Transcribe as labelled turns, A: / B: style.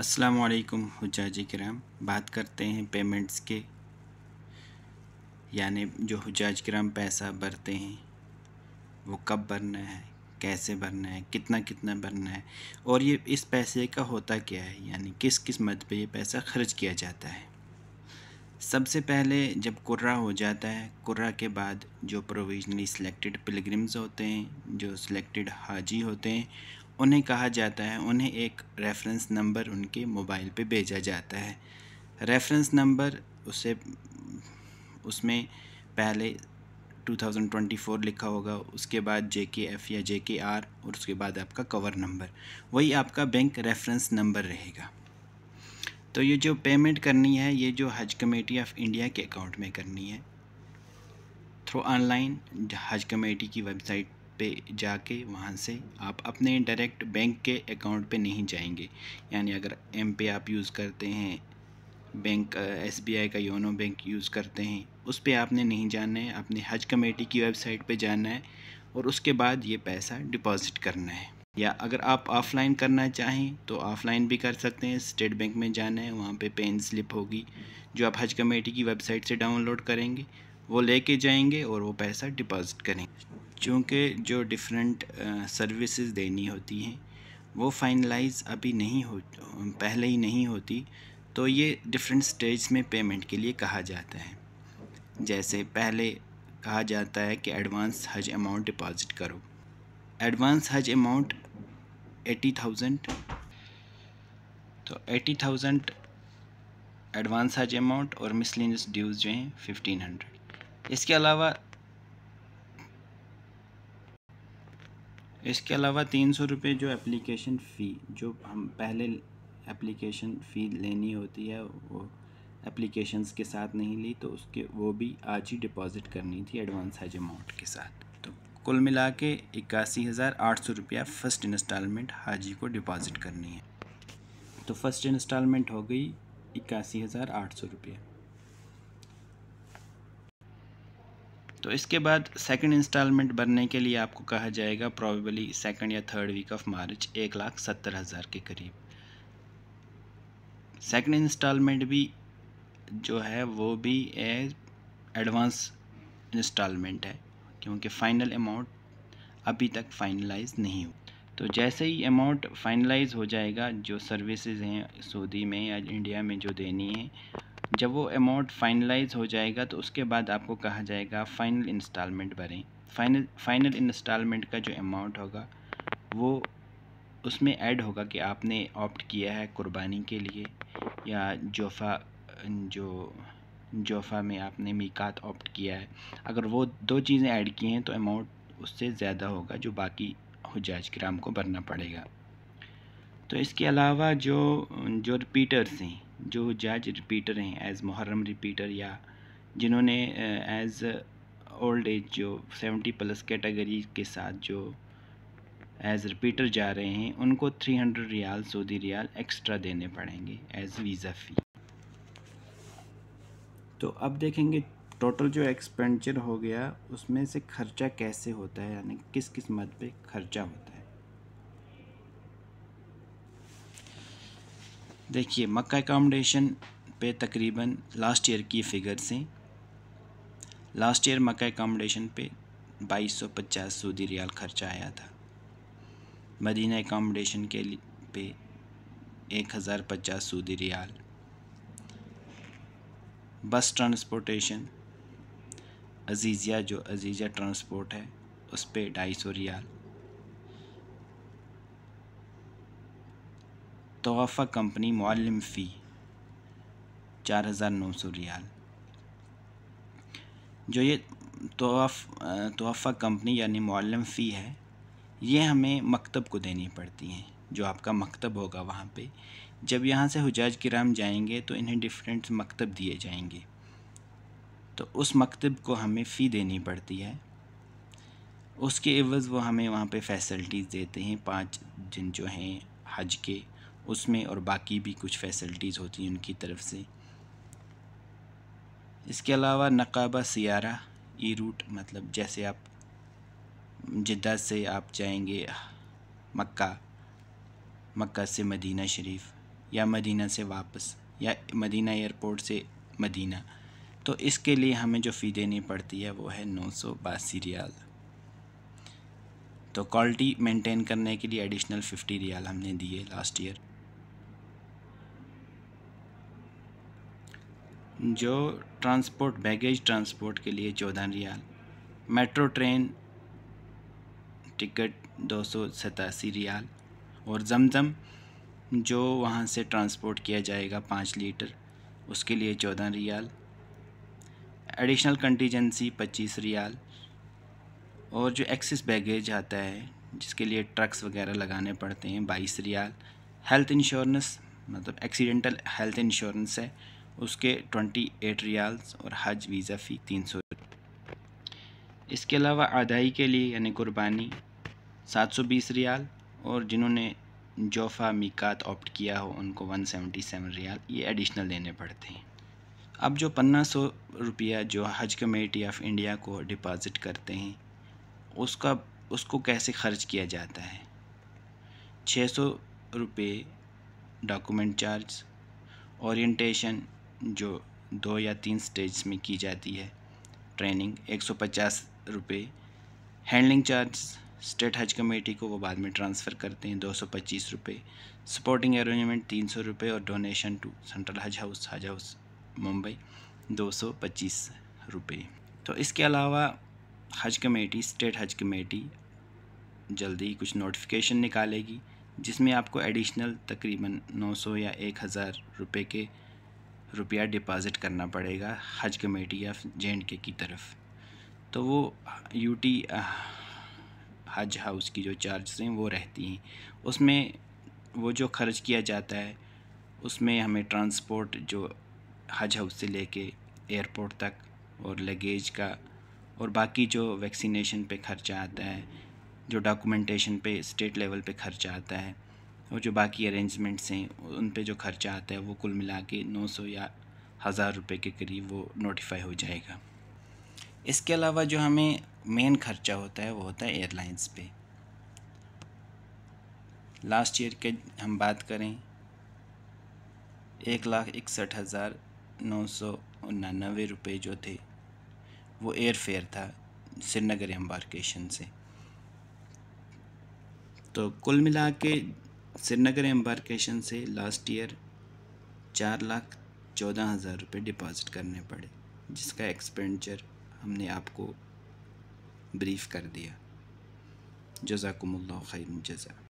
A: असलकुम हजाज कराम बात करते हैं पेमेंट्स के यानी जो हजाज कराम पैसा भरते हैं वो कब भरना है कैसे भरना है कितना कितना भरना है और ये इस पैसे का होता क्या है यानी किस किस मद पे ये पैसा खर्च किया जाता है सबसे पहले जब कुर्रा हो जाता है कुर्रा के बाद जो प्रोविजनली सिलेक्टेड पिलग्रिम्स होते हैं जो सिलेक्टेड हाजी होते हैं उन्हें कहा जाता है उन्हें एक रेफरेंस नंबर उनके मोबाइल पे भेजा जाता है रेफरेंस नंबर उसे उसमें पहले 2024 लिखा होगा उसके बाद जे के एफ़ या जे के आर और उसके बाद आपका कवर नंबर वही आपका बैंक रेफरेंस नंबर रहेगा तो ये जो पेमेंट करनी है ये जो हज कमेटी ऑफ इंडिया के अकाउंट में करनी है थ्रू ऑनलाइन हज कमेटी की वेबसाइट पे जाके वहाँ से आप अपने डायरेक्ट बैंक के अकाउंट पे नहीं जाएंगे यानी अगर एम पे आप यूज़ करते हैं बैंक एस बी आई का योनो बैंक यूज़ करते हैं उस पर आपने नहीं जाना है आपने हज कमेटी की वेबसाइट पे जाना है और उसके बाद ये पैसा डिपॉजिट करना है या अगर आप ऑफ़लाइन करना चाहें तो ऑफ़लाइन भी कर सकते हैं स्टेट बैंक में जाना है वहाँ पे पेन स्लिप होगी जो आप हज कमेटी की वेबसाइट से डाउनलोड करेंगे वो लेके जाएंगे और वो पैसा डिपॉजिट करेंगे बच्चों के जो डिफरेंट सर्विसेज देनी होती हैं वो फाइनलाइज अभी नहीं हो पहले ही नहीं होती तो ये डिफरेंट स्टेज में पेमेंट के लिए कहा जाता है जैसे पहले कहा जाता है कि एडवांस हज अमाउंट डिपॉजिट करो advance Haj amount eighty thousand तो eighty thousand advance Haj amount और मिसलिनियस ड्यूज़ जो हैं फिफ्टीन हंड्रेड इसके अलावा इसके अलावा तीन सौ रुपये जो एप्लीकेशन फ़ी जो हम पहले एप्लीकेशन फ़ी लेनी होती है वो एप्लीकेशंस के साथ नहीं ली तो उसके वो भी आज ही डिपॉज़िट करनी थी एडवांस हज अमाउंट के साथ तो कुल मिला के इक्यासी हज़ार आठ सौ रुपया फ़र्स्ट इंस्टॉलमेंट हाजी को डिपॉज़िट करनी है तो फ़र्स्ट इंस्टॉलमेंट हो गई इक्यासी हज़ार आठ सौ रुपया तो इसके बाद सेकंड इंस्टॉलमेंट भरने के लिए आपको कहा जाएगा प्रॉबेबली सेकंड या थर्ड वीक ऑफ मार्च एक लाख सत्तर हज़ार के करीब सेकंड इंस्टॉलमेंट भी जो है वो भी एडवांस इंस्टॉलमेंट है क्योंकि फ़ाइनल अमाउंट अभी तक फाइनलाइज नहीं हो तो जैसे ही अमाउंट फाइनलाइज हो जाएगा जो सर्विसेज हैं सऊदी में या इंडिया में जो देनी है जब वो अमाउंट फाइनलाइज हो जाएगा तो उसके बाद आपको कहा जाएगा फ़ाइनल इंस्टॉलमेंट भरें फाइनल फाइनल इंस्टॉलमेंट का जो अमाउंट होगा वो उसमें ऐड होगा कि आपने ऑप्ट किया है कुर्बानी के लिए या जोफ़ा जो जोफ़ा में आपने मीकात ऑप्ट किया है अगर वो दो चीज़ें ऐड की हैं तो अमाउंट उससे ज़्यादा होगा जो बाकी हजाज ग्राम को भरना पड़ेगा तो इसके अलावा जो जो रिपीटर्स हैं जो जज रिपीटर हैं एज़ मुहर्रम रिपीटर या जिन्होंने एज़ ओल्ड एज जो सेवेंटी प्लस कैटेगरी के साथ जो एज़ रिपीटर जा रहे हैं उनको three hundred riyal Saudi riyal extra देने पड़ेंगे एज़ वीज़ा फ़ी तो अब देखेंगे टोटल जो एक्सपेंडिचर हो गया उसमें से खर्चा कैसे होता है यानी किस किस मद पे खर्चा होता है देखिए मक्का एकामडेशन पे तकरीबन लास्ट ईयर की फिगर्स हैं लास्ट ईयर मक्का एकामडेशन पे 2250 सऊदी रियाल खर्चा आया था मदीना एकामडेशन के पे 1050 Saudi riyal bus transportation Aziziyah जो अजीज़िया ट्रांसपोर्ट है उस पर ढाई सौ रियाल तोहफ़ा कंपनी मालम फ़ी चार हज़ार नौ सौ रियाल जो ये तोहफ़ा कंपनी यानी मालम फ़ी है ये हमें मकतब को देनी पड़ती हैं जो आपका मकतब होगा वहाँ पे जब यहाँ से हजाज किराम जाएंगे तो इन्हें डिफरेंट मकतब दिए जाएंगे तो उस मकतब को हमें फ़ी देनी पड़ती है उसके एवज़ वो हमें वहाँ पे फैसिलिटीज़ देते हैं पांच दिन जो हैं हज के उसमें और बाकी भी कुछ फैसिलिटीज़ होती हैं उनकी तरफ से इसके अलावा नकाबा सियारा ई रूट मतलब जैसे आप जिद्दा से आप जाएंगे मक्का मक्का से मदीना शरीफ या मदीना से वापस या मदीना एयरपोर्ट से मदीना तो इसके लिए हमें जो फ़ी देनी पड़ती है वो है नौ सौ बासी रियाल तो क्वालिटी मेंटेन करने के लिए एडिशनल फिफ्टी रियाल हमने दिए लास्ट ईयर जो ट्रांसपोर्ट बैगेज ट्रांसपोर्ट के लिए चौदह रियाल मेट्रो ट्रेन टिकट दो सौ सतासी रियाल और जमजम जो वहाँ से ट्रांसपोर्ट किया जाएगा पाँच लीटर उसके लिए चौदह रियाल एडिशनल कंटीजेंसी पच्चीस रियाल और जो एक्सेस बैगेज आता है जिसके लिए ट्रक्स वगैरह लगाने पड़ते हैं बाईस रियाल हेल्थ इंश्योरेंस मतलब एक्सीडेंटल हेल्थ इंश्योरेंस है उसके ट्वेंटी एट रियाल्स और हज वीज़ा फ़ी तीन सौ इसके अलावा आदाई के लिए यानी कुर्बानी सात सौ बीस रियाल और जिन्होंने जोफ़ा मिकात ऑप्ट किया हो उनको वन सेवेंटी सेवन रियाल ये एडिशनल देने पड़ते हैं अब जो पन्ना सौ रुपया जो हज कमेटी ऑफ इंडिया को डिपॉज़िट करते हैं उसका उसको कैसे खर्च किया जाता है छः सौ रुपये डॉक्यूमेंट चार्ज ओरिएंटेशन जो दो या तीन स्टेज में की जाती है ट्रेनिंग एक सौ पचास रुपये handling charge state Haj committee को वो बाद में ट्रांसफ़र करते हैं दो सौ पच्चीस रुपये सपोर्टिंग अरेंजमेंट तीन सौ रुपये और donation to central Haj house Haj house Mumbai दो सौ पच्चीस रुपये तो इसके अलावा हज कमेटी स्टेट हज कमेटी जल्दी ही कुछ नोटिफिकेशन निकालेगी जिसमें आपको एडिशनल तकरीबन 900 या 1000 रुपये के रुपया डिपॉज़िट करना पड़ेगा हज कमेटी ऑफ जे एंड के की तरफ तो वो यूटी हज हाउस की जो चार्जेस हैं वो रहती हैं उसमें वो जो खर्च किया जाता है उसमें हमें ट्रांसपोर्ट जो हज हाउस से लेके एयरपोर्ट तक और लगेज का और बाकी जो वैक्सीनेशन पे खर्चा आता है जो डॉक्यूमेंटेशन पे स्टेट लेवल पे खर्चा आता है और जो बाकी अरेंजमेंट्स हैं उन पे जो खर्चा आता है वो कुल मिला के नौ सौ या हज़ार रुपये के करीब वो नोटिफाई हो जाएगा इसके अलावा जो हमें मेन खर्चा होता है वो होता है एयरलाइंस पे लास्ट ईयर के हम बात करें एक लाख इकसठ हज़ार नौ सौ उन्नानवे रुपये जो थे वो एयर फेयर था श्रीनगर एम्बार्केशन से तो कुल मिला के श्रीनगर एम्बार्केशन से लास्ट ईयर चार लाख चौदह हज़ार रुपये डिपॉज़िट करने पड़े जिसका एक्सपेंडिचर हमने आपको ब्रीफ कर दिया जजाकुमल्ला खैर जजा